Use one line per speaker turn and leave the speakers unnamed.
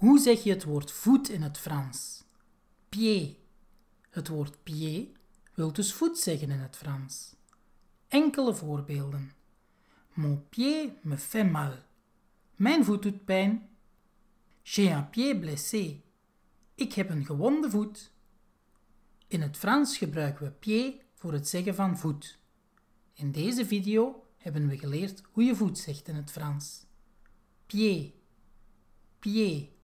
Hoe zeg je het woord voet in het Frans? Pied. Het woord pied wil dus voet zeggen in het Frans. Enkele voorbeelden. Mon pied me fait mal. Mijn voet doet pijn. J'ai un pied blessé. Ik heb een gewonde voet. In het Frans gebruiken we pied voor het zeggen van voet. In deze video hebben we geleerd hoe je voet zegt in het Frans. Pied. Pied.